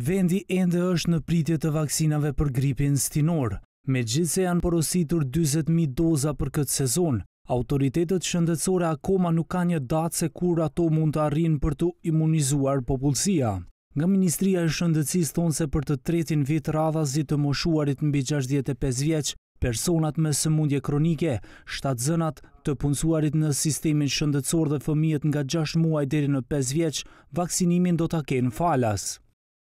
vendi ende është në pritje të vaksinave për gripin stinor. Me gjithë se janë porositur 20.000 doza për këtë sezon, autoritetet shëndetsore akoma nuk ka një datë se kur ato mund të arrinë për të imunizuar popullësia. Nga Ministria e Shëndetsis thonë se për të tretin vit radhazi të moshuarit mbi 65 vjeq, personat me sëmundje kronike, shtatë zënat të punësuarit në sistemin shëndetsor dhe fëmijet nga 6 muaj deri në 5 vjeq, vaksinimin do të kenë falas.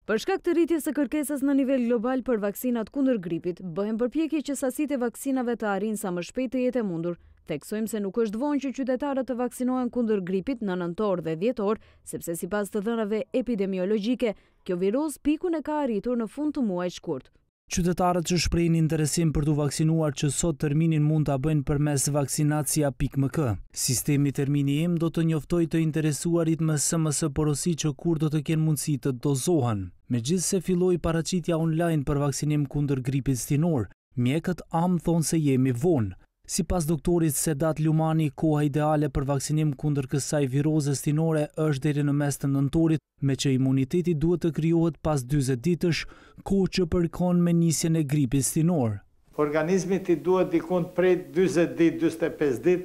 Për shkak të rritjes së kërkesës në nivel global për vaksinat kundër gripit, bëhen përpjekje që sasitë e vaksinave të arrijnë sa më shpejt të jetë e mundur. Teksojmë se nuk është vonë që qytetarët të vaksinohen kundër gripit në nëntor dhe dhjetor, sepse sipas të dhënave epidemiologjike, kjo virus pikun e ka arritur në fund të muajit shkurt. Qytetarët që shprejnë interesim për të vaksinuar që sot terminin mund të abëjnë për mes vaksinacija pik më kë. Sistemi termini im do të njoftoj të interesuarit mësë mësë porosi që kur do të kjenë mundësi të dozohen. Me gjithë se filloj paracitja online për vaksinim kunder gripit stinor, mjekët amë thonë se jemi vonë. Si pas doktorit Sedat Lumani, koha ideale për vaksinim kundër kësaj viroze stinore është deri në mes të nëntorit, me që imuniteti duhet të kryohet pas 20 ditësh, ko që përkon me njësjen e gripit stinor. Organizmi i duhet dikund prej 20 dit, 25 dit,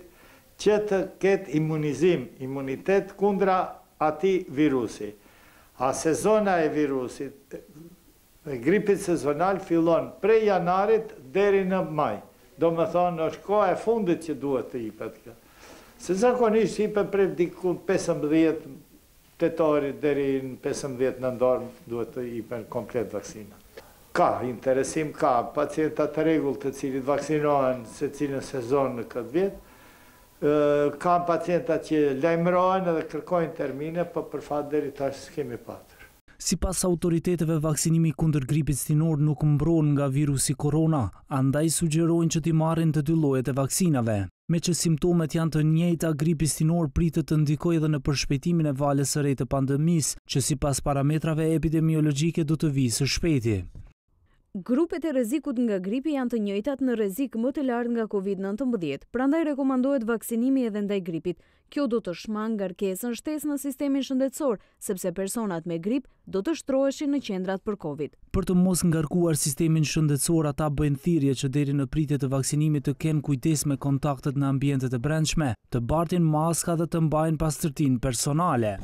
që të ketë imunizim, imunitet kundra ati virusi. A sezona e virusit, gripit sezonal, filon prej janarit deri në majt do me thonë është koha e fundit që duhet të hipet kjo. Se zakonisht hipet prej dikun 15 tetori dheri në 15 nëndorë duhet të ipet komplet vaksinat. Ka, interesim ka, pacientat të regull të cilit vaksinohen se cilin sezon në këtë vjetë, kam pacientat që lejmërojnë edhe kërkojnë termine, po për fatë dheri tash s'kemi patë. Si pas autoriteteve, vaksinimi kundër gripit stinor nuk mbron nga virusi korona, andaj sugjerojnë që ti marrin të dy lojet e vaksinave. Me që simptomet janë të njejta, gripi stinor pritë të ndikoj edhe në përshpetimin e valesë rejtë pandemis, që si pas parametrave epidemiologike du të visë shpeti. Grupet e rezikut nga gripi janë të njëjtat në rezik më të lartë nga COVID-19, prandaj rekomandohet vaksinimi edhe ndaj gripit. Kjo do të shmang ngarkesën shtesë në sistemin shëndetësor, sepse personat me grip do të shtroheshin në qendrat për COVID. Për të mos ngarkuar sistemin shëndetësor, ata bëjnë thirrje që deri në pritje të vaksinimit të kenë kujdes me kontaktet në ambientet e brendshme, të bartin maska dhe të mbajnë pastërtin personale.